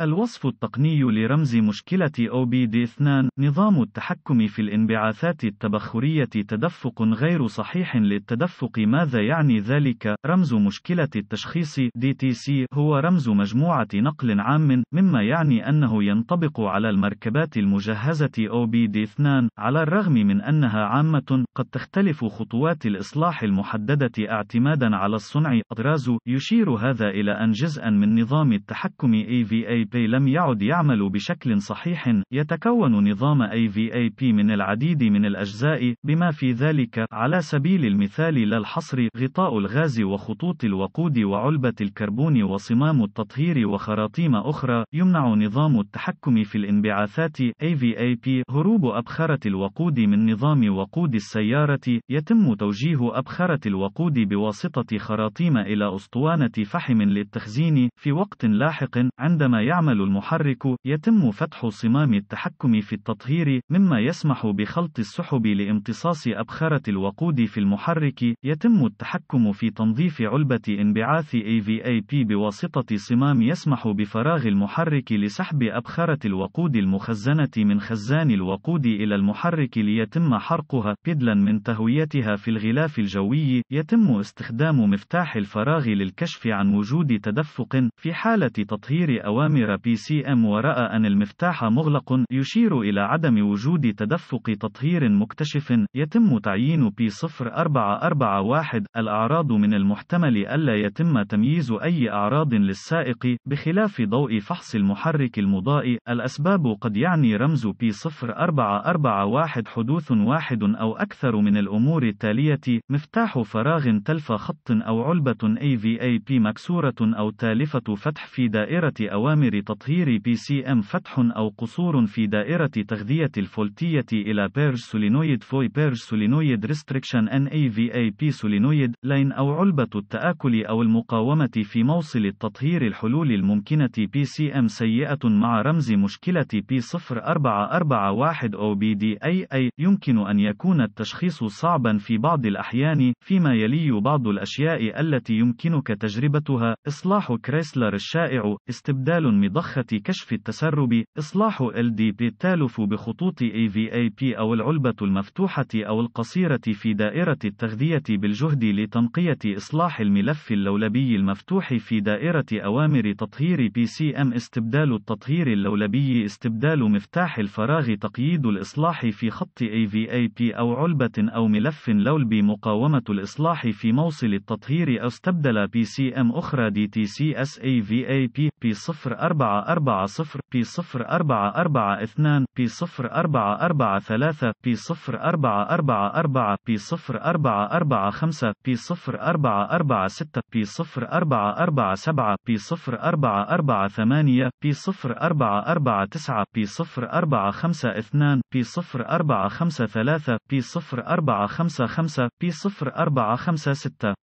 الوصف التقني لرمز مشكلة OBD2 نظام التحكم في الانبعاثات التبخرية تدفق غير صحيح للتدفق ماذا يعني ذلك؟ رمز مشكلة التشخيص DTC هو رمز مجموعة نقل عام مما يعني أنه ينطبق على المركبات المجهزة OBD2 على الرغم من أنها عامة قد تختلف خطوات الإصلاح المحددة اعتمادا على الصنع أطراز يشير هذا إلى أن جزءا من نظام التحكم EVA AVP لم يعد يعمل بشكل صحيح، يتكون نظام AVAP من العديد من الأجزاء، بما في ذلك، على سبيل المثال لا الحصر، غطاء الغاز وخطوط الوقود وعلبة الكربون وصمام التطهير وخراطيم أخرى، يمنع نظام التحكم في الانبعاثات AVAP هروب أبخرة الوقود من نظام وقود السيارة، يتم توجيه أبخرة الوقود بواسطة خراطيم إلى أسطوانة فحم للتخزين، في وقت لاحق، عندما يعمل يعمل المحرك، يتم فتح صمام التحكم في التطهير، مما يسمح بخلط السحب لامتصاص أبخرة الوقود في المحرك، يتم التحكم في تنظيف علبة انبعاث AVAP بواسطة صمام يسمح بفراغ المحرك لسحب أبخرة الوقود المخزنة من خزان الوقود إلى المحرك ليتم حرقها، بدلا من تهويتها في الغلاف الجوي، يتم استخدام مفتاح الفراغ للكشف عن وجود تدفق، في حالة تطهير أوامر متضرر بي سي ام ورأى أن المفتاح مغلق يشير إلى عدم وجود تدفق تطهير مكتشف يتم تعيين بي 0441 الأعراض من المحتمل ألا يتم تمييز أي أعراض للسائق بخلاف ضوء فحص المحرك المضاء الأسباب قد يعني رمز بي 0441 حدوث واحد أو أكثر من الأمور التالية مفتاح فراغ تلف خط أو علبة AVAP مكسورة أو تالفة فتح في دائرة أوامر لتطهير بي سي ام فتح أو قصور في دائرة تغذية الفولتية إلى سولينويد فوي سولينويد ريستريكشن ان اي في اي بي سولينويد لين أو علبة التآكل أو المقاومة في موصل التطهير الحلول الممكنة بي سي ام سيئة مع رمز مشكلة بي 0441 أو بي دي اي اي يمكن أن يكون التشخيص صعبا في بعض الأحيان فيما يلي بعض الأشياء التي يمكنك تجربتها إصلاح كريسلر الشائع استبدال ضخة كشف التسرب إصلاح LDP التالف بخطوط AVAP أو العلبة المفتوحة أو القصيرة في دائرة التغذية بالجهد لتنقية إصلاح الملف اللولبي المفتوح في دائرة أوامر تطهير PCM استبدال التطهير اللولبي استبدال مفتاح الفراغ تقييد الإصلاح في خط AVAP أو علبة أو ملف لولبي مقاومة الإصلاح في موصل التطهير أو استبدل PCM أخرى AVAP P0 أربعة أربعة صفر بي صفر أربعة أربعة اثنان بي صفر أربعة أربعة ثلاثة بي صفر أربعة أربعة أربعة بي صفر أربعة أربعة خمسة بي صفر أربعة أربعة ستة بي صفر أربعة أربعة سبعة بي صفر أربعة أربعة ثمانية بي صفر أربعة أربعة تسعة بي صفر أربعة خمسة اثنان بي صفر أربعة خمسة ثلاثة بي صفر أربعة خمسة خمسة بي صفر أربعة خمسة ستة